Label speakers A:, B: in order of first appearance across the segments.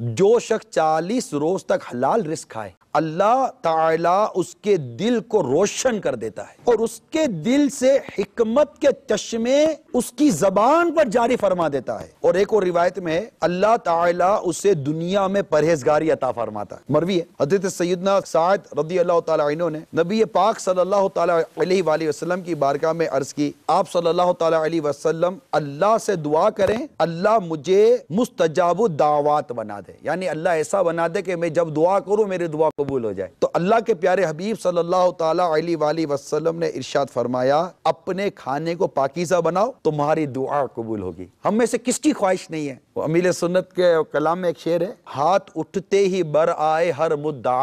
A: जो शख्स चालीस रोज तक हलाल रिस्क खाए अल्लाह ताला उसके दिल को रोशन कर देता है और उसके दिल से हिकमत के चश्मे उसकी जबान पर जारी फरमा देता है और एक और रिवायत में अल्लाह ताला उसे दुनिया में परहेजगारी अता फरमाता है मरवी है सैदना साद रदी अल्लाह ने नबी पाक सल्लल्लाहु अलैहि वसल्लम की बारका में अर्ज की आप सल्लल्लाहु अलैहि वसल्लम अल्लाह से दुआ करें अल्लाह मुझे मुस्तजाब दावात बना दे यानी अल्लाह ऐसा बना दे कि मैं जब दुआ करूँ मेरी दुआ कबूल हो जाए तो अल्लाह के प्यारे हबीब सल्लाम ने इर्शाद फरमाया अपने खाने को पाकिजा बनाओ तुम्हारी दुआ कबूल होगी हम में से किसकी ख्वाहिश नहीं है अमीर सुन्नत के कलाम में एक शेर है हाथ उठते ही बर आए हर मुद्दा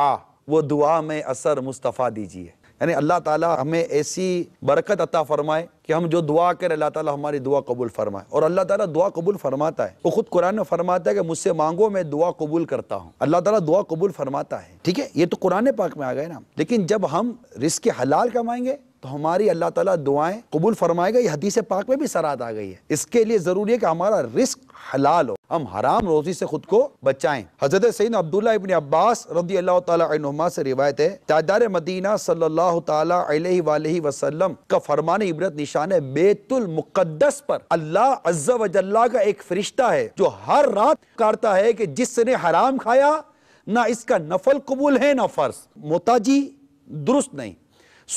A: वो दुआ में असर मुस्तफ़ा दीजिए અને અલ્લાહ તઆલા હમે એસી બરકત અતા ફરમાએ કે હમ જો દua કરે અલ્લાહ તઆલા અમારી દua કબૂલ ફરમાએ ઓર અલ્લાહ તઆલા દua કબૂલ ફરમાતા હૈ વો ખુદ કુરાન મે ફરમાતા હૈ કે મુજ સે માંગો મે દua કબૂલ કરતા હુ અલ્લાહ તઆલા દua કબૂલ ફરમાતા હૈ ઠીક હૈ યે તો કુરાન પેક મે આ ગયા હે ના લેકિન જબ હમ રિસ્ક હલાલ કમાએંગે તો અમારી અલ્લાહ તઆલા દુઆએ કબૂલ ફરમાયેગા યે હદીસ પેક મે ભી સરાત આ ગઈ હૈ ઇસકે લિયે જરૂરી હૈ કે હમારા રિસ્ક हलाल हो हम हराम रोजी से खुद को बचाएं हजरत सैन अब्दुल्ला इबन अब्बास रदी अल्लाह तुमा से रिवायत है तादार मदीना सल्लल्लाहु अलैहि वसल्लम का फरमान इबरत निशान है बेतुल मुकद्दस पर अल्लाह अज्जा का एक फरिश्ता है जो हर रात करता है कि जिसने हराम खाया ना इसका नफल कबूल है ना फर्ज मोताजी दुरुस्त नहीं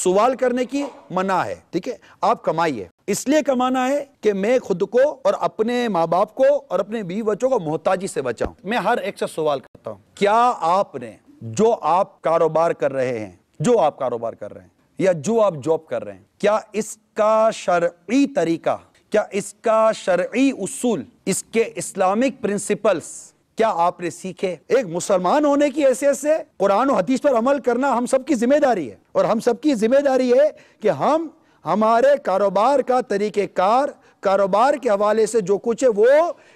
A: सवाल करने की मना है ठीक है आप कमाइए इसलिए कमाना है कि मैं खुद को और अपने माँ बाप को और अपने बीवी बच्चों को मोहताजी से बचाऊं मैं हर एक से सवाल करता हूं क्या आपने जो आप कारोबार कर रहे हैं जो आप कारोबार कर रहे हैं या जो आप जॉब कर रहे हैं क्या इसका शर्ई तरीका क्या इसका शर्ई उसूल इसके इस्लामिक प्रिंसिपल्स क्या आपने सीखे एक मुसलमान होने की हैसियत से कुरान और हदीस पर अमल करना हम सबकी जिम्मेदारी है और हम सबकी जिम्मेदारी है कि हम हमारे कारोबार का तरीक़ार कारोबार के हवाले से जो कुछ है वो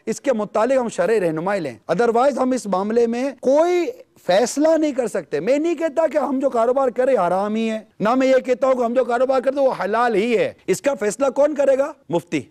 A: इसके मुतालिक हम शर रहनुमाई लें अदरवाइज हम इस मामले में कोई फैसला नहीं कर सकते मैं नहीं कहता कि हम जो कारोबार करें हराम ही है ना मैं ये कहता हूँ कि हम जो कारोबार करते वो हलाल ही है इसका फैसला कौन करेगा मुफ्ती